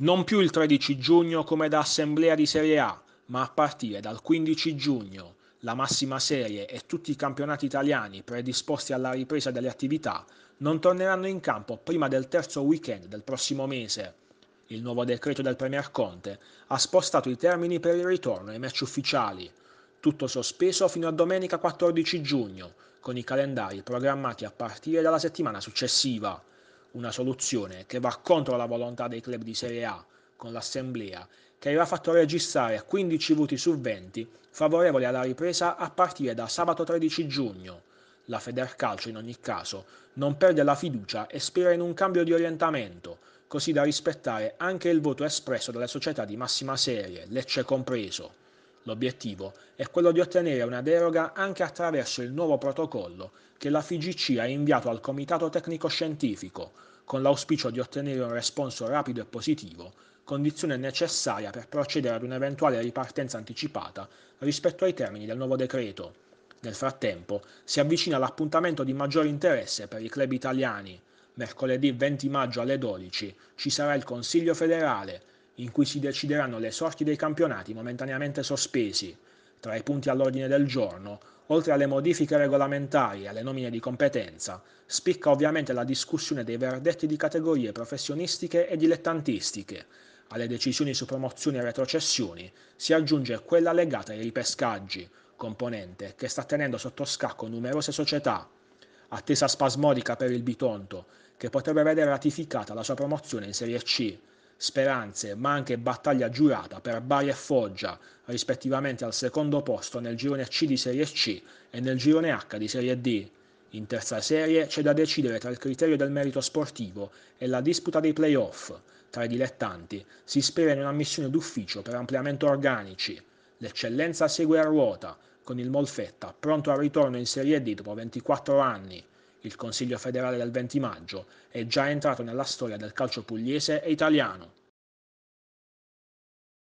non più il 13 giugno come da assemblea di Serie A, ma a partire dal 15 giugno la massima serie e tutti i campionati italiani predisposti alla ripresa delle attività non torneranno in campo prima del terzo weekend del prossimo mese. Il nuovo decreto del Premier Conte ha spostato i termini per il ritorno ai match ufficiali, tutto sospeso fino a domenica 14 giugno, con i calendari programmati a partire dalla settimana successiva una soluzione che va contro la volontà dei club di Serie A con l'assemblea, che aveva fatto registrare 15 voti su 20 favorevoli alla ripresa a partire da sabato 13 giugno. La Federcalcio in ogni caso non perde la fiducia e spera in un cambio di orientamento, così da rispettare anche il voto espresso dalle società di massima serie, Lecce compreso. L'obiettivo è quello di ottenere una deroga anche attraverso il nuovo protocollo che la FIGC ha inviato al Comitato Tecnico Scientifico, con l'auspicio di ottenere un responso rapido e positivo, condizione necessaria per procedere ad un'eventuale ripartenza anticipata rispetto ai termini del nuovo decreto. Nel frattempo si avvicina l'appuntamento di maggior interesse per i club italiani. Mercoledì 20 maggio alle 12 ci sarà il Consiglio federale in cui si decideranno le sorti dei campionati momentaneamente sospesi. Tra i punti all'ordine del giorno, oltre alle modifiche regolamentari e alle nomine di competenza, spicca ovviamente la discussione dei verdetti di categorie professionistiche e dilettantistiche. Alle decisioni su promozioni e retrocessioni si aggiunge quella legata ai ripescaggi, componente che sta tenendo sotto scacco numerose società. Attesa spasmodica per il Bitonto, che potrebbe vedere ratificata la sua promozione in Serie C. Speranze, ma anche battaglia giurata per Bari e Foggia, rispettivamente al secondo posto nel girone C di Serie C e nel girone H di Serie D. In terza serie c'è da decidere tra il criterio del merito sportivo e la disputa dei playoff. Tra i dilettanti si spera in una missione d'ufficio per ampliamento organici. L'eccellenza segue a ruota, con il Molfetta pronto al ritorno in Serie D dopo 24 anni. Il Consiglio federale del 20 maggio è già entrato nella storia del calcio pugliese e italiano.